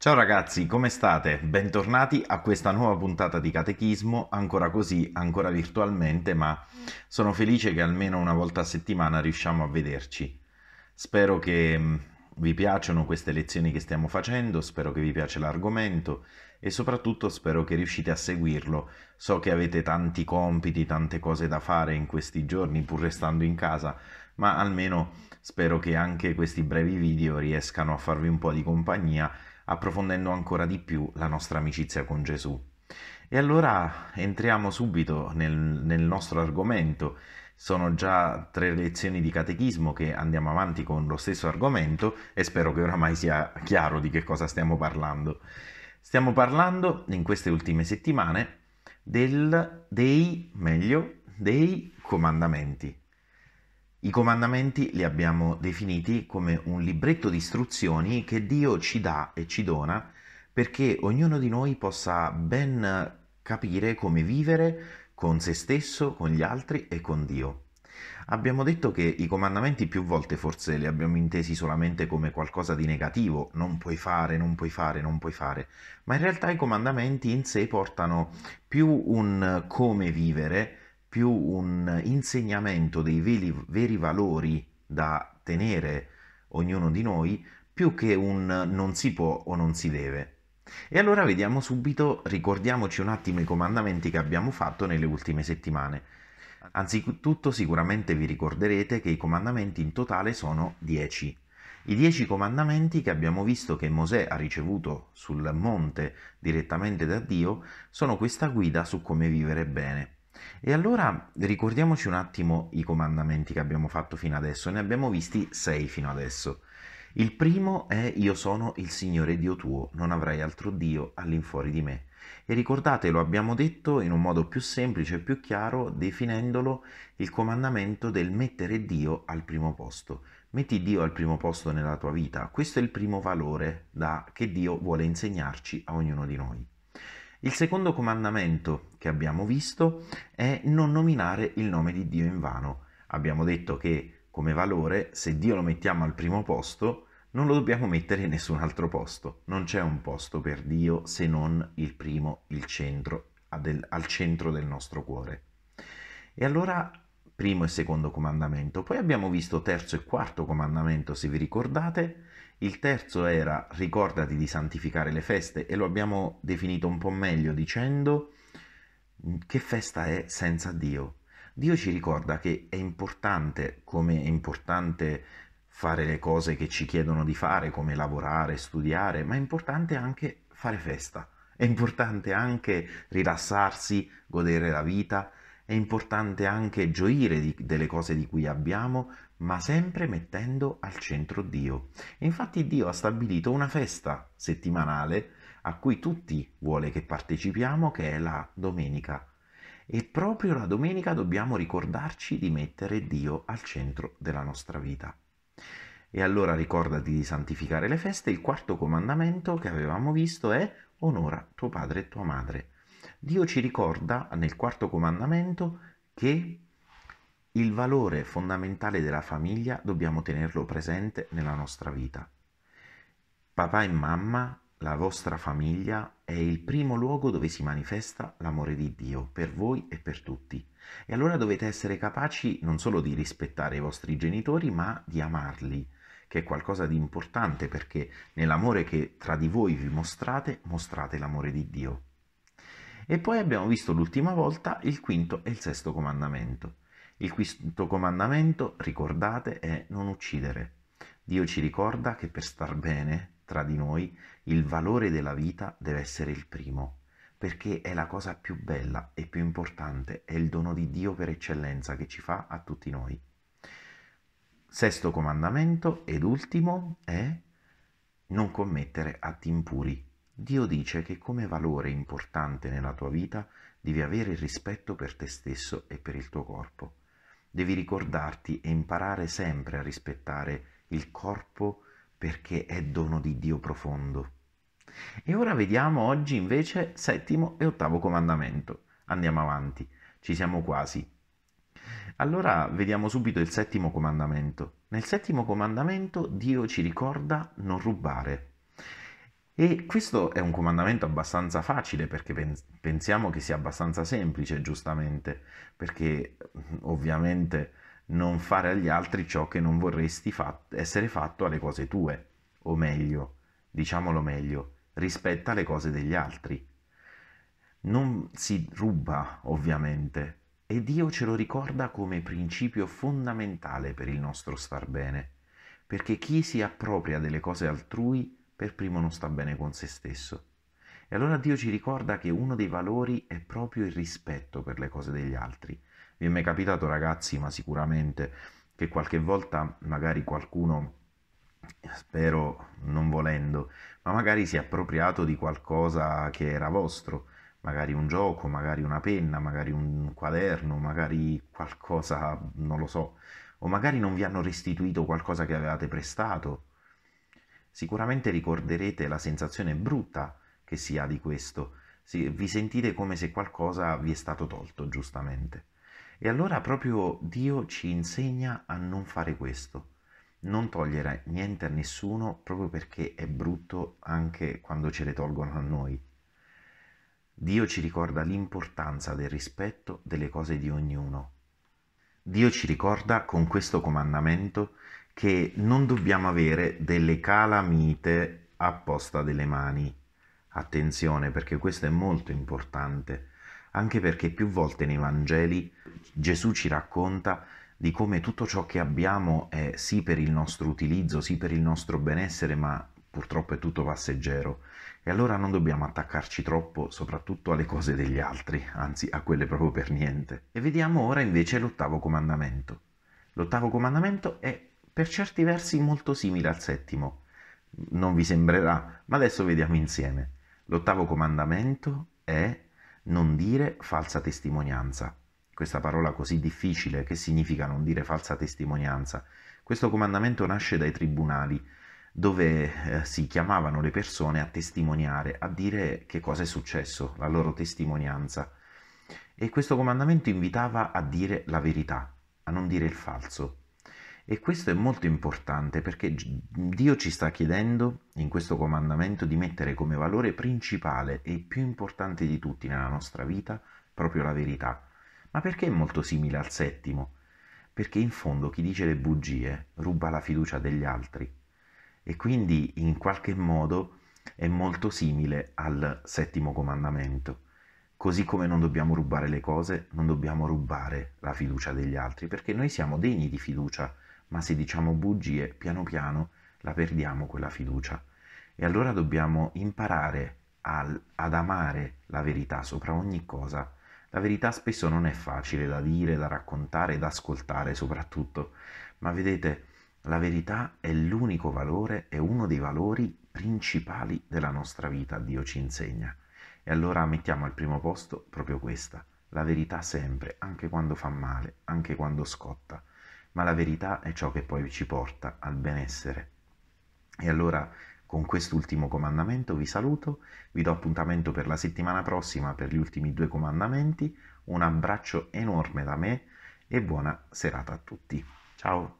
Ciao ragazzi, come state? Bentornati a questa nuova puntata di Catechismo, ancora così, ancora virtualmente, ma sono felice che almeno una volta a settimana riusciamo a vederci. Spero che mm, vi piacciono queste lezioni che stiamo facendo, spero che vi piace l'argomento e soprattutto spero che riuscite a seguirlo. So che avete tanti compiti, tante cose da fare in questi giorni pur restando in casa, ma almeno spero che anche questi brevi video riescano a farvi un po' di compagnia approfondendo ancora di più la nostra amicizia con Gesù. E allora entriamo subito nel, nel nostro argomento. Sono già tre lezioni di catechismo che andiamo avanti con lo stesso argomento e spero che oramai sia chiaro di che cosa stiamo parlando. Stiamo parlando in queste ultime settimane del, dei, meglio, dei comandamenti. I comandamenti li abbiamo definiti come un libretto di istruzioni che Dio ci dà e ci dona perché ognuno di noi possa ben capire come vivere con se stesso, con gli altri e con Dio. Abbiamo detto che i comandamenti più volte forse li abbiamo intesi solamente come qualcosa di negativo, non puoi fare, non puoi fare, non puoi fare, ma in realtà i comandamenti in sé portano più un come vivere più un insegnamento dei veri, veri valori da tenere ognuno di noi, più che un non si può o non si deve. E allora vediamo subito, ricordiamoci un attimo i comandamenti che abbiamo fatto nelle ultime settimane. Anzitutto sicuramente vi ricorderete che i comandamenti in totale sono 10. I dieci comandamenti che abbiamo visto che Mosè ha ricevuto sul monte direttamente da Dio sono questa guida su come vivere bene. E allora ricordiamoci un attimo i comandamenti che abbiamo fatto fino adesso, ne abbiamo visti sei fino adesso. Il primo è io sono il Signore Dio tuo, non avrai altro Dio all'infuori di me. E ricordate, lo abbiamo detto in un modo più semplice e più chiaro, definendolo il comandamento del mettere Dio al primo posto. Metti Dio al primo posto nella tua vita, questo è il primo valore da, che Dio vuole insegnarci a ognuno di noi. Il secondo comandamento che abbiamo visto è non nominare il nome di Dio in vano. Abbiamo detto che come valore, se Dio lo mettiamo al primo posto, non lo dobbiamo mettere in nessun altro posto. Non c'è un posto per Dio se non il primo, il centro, al centro del nostro cuore. E allora primo e secondo comandamento. Poi abbiamo visto terzo e quarto comandamento, se vi ricordate, il terzo era ricordati di santificare le feste e lo abbiamo definito un po' meglio dicendo che festa è senza Dio. Dio ci ricorda che è importante, come è importante fare le cose che ci chiedono di fare, come lavorare, studiare, ma è importante anche fare festa. È importante anche rilassarsi, godere la vita, è importante anche gioire di, delle cose di cui abbiamo, ma sempre mettendo al centro Dio. E infatti Dio ha stabilito una festa settimanale a cui tutti vuole che partecipiamo, che è la domenica. E proprio la domenica dobbiamo ricordarci di mettere Dio al centro della nostra vita. E allora ricordati di santificare le feste. Il quarto comandamento che avevamo visto è onora tuo padre e tua madre. Dio ci ricorda nel quarto comandamento che il valore fondamentale della famiglia dobbiamo tenerlo presente nella nostra vita. Papà e mamma, la vostra famiglia è il primo luogo dove si manifesta l'amore di Dio per voi e per tutti. E allora dovete essere capaci non solo di rispettare i vostri genitori, ma di amarli, che è qualcosa di importante perché nell'amore che tra di voi vi mostrate, mostrate l'amore di Dio. E poi abbiamo visto l'ultima volta il quinto e il sesto comandamento. Il quinto comandamento, ricordate, è non uccidere. Dio ci ricorda che per star bene tra di noi il valore della vita deve essere il primo, perché è la cosa più bella e più importante, è il dono di Dio per eccellenza che ci fa a tutti noi. Sesto comandamento ed ultimo è non commettere atti impuri Dio dice che come valore importante nella tua vita devi avere il rispetto per te stesso e per il tuo corpo. Devi ricordarti e imparare sempre a rispettare il corpo perché è dono di Dio profondo. E ora vediamo oggi invece settimo e ottavo comandamento. Andiamo avanti, ci siamo quasi. Allora vediamo subito il settimo comandamento. Nel settimo comandamento Dio ci ricorda non rubare. E questo è un comandamento abbastanza facile perché pensiamo che sia abbastanza semplice, giustamente, perché ovviamente non fare agli altri ciò che non vorresti fat- essere fatto alle cose tue, o meglio, diciamolo meglio, rispetta le cose degli altri. Non si ruba, ovviamente, e Dio ce lo ricorda come principio fondamentale per il nostro star bene, perché chi si appropria delle cose altrui per primo non sta bene con se stesso. E allora Dio ci ricorda che uno dei valori è proprio il rispetto per le cose degli altri. Vi è mai capitato ragazzi, ma sicuramente, che qualche volta magari qualcuno, spero non volendo, ma magari si è appropriato di qualcosa che era vostro, magari un gioco, magari una penna, magari un quaderno, magari qualcosa, non lo so, o magari non vi hanno restituito qualcosa che avevate prestato, Sicuramente ricorderete la sensazione brutta che si ha di questo, vi sentite come se qualcosa vi è stato tolto, giustamente. E allora proprio Dio ci insegna a non fare questo, non togliere niente a nessuno proprio perché è brutto anche quando ce le tolgono a noi. Dio ci ricorda l'importanza del rispetto delle cose di ognuno. Dio ci ricorda con questo comandamento che non dobbiamo avere delle calamite apposta delle mani. Attenzione perché questo è molto importante, anche perché più volte nei Vangeli Gesù ci racconta di come tutto ciò che abbiamo è sì per il nostro utilizzo, sì per il nostro benessere, ma purtroppo è tutto passeggero. E allora non dobbiamo attaccarci troppo, soprattutto alle cose degli altri, anzi a quelle proprio per niente. E vediamo ora invece l'ottavo comandamento. L'ottavo comandamento è per certi versi molto simile al settimo. Non vi sembrerà, ma adesso vediamo insieme. L'ottavo comandamento è non dire falsa testimonianza. Questa parola così difficile che significa non dire falsa testimonianza. Questo comandamento nasce dai tribunali dove eh, si chiamavano le persone a testimoniare, a dire che cosa è successo, la loro testimonianza. E questo comandamento invitava a dire la verità, a non dire il falso. E questo è molto importante perché Dio ci sta chiedendo in questo comandamento di mettere come valore principale e più importante di tutti nella nostra vita proprio la verità. Ma perché è molto simile al settimo? Perché in fondo chi dice le bugie ruba la fiducia degli altri e quindi in qualche modo è molto simile al settimo comandamento. Così come non dobbiamo rubare le cose, non dobbiamo rubare la fiducia degli altri, perché noi siamo degni di fiducia ma se diciamo bugie, piano piano la perdiamo quella fiducia. E allora dobbiamo imparare al, ad amare la verità sopra ogni cosa. La verità spesso non è facile da dire, da raccontare, da ascoltare soprattutto, ma vedete, la verità è l'unico valore, è uno dei valori principali della nostra vita, Dio ci insegna. E allora mettiamo al primo posto proprio questa, la verità sempre, anche quando fa male, anche quando scotta ma la verità è ciò che poi ci porta al benessere. E allora con quest'ultimo comandamento vi saluto, vi do appuntamento per la settimana prossima per gli ultimi due comandamenti, un abbraccio enorme da me e buona serata a tutti. Ciao!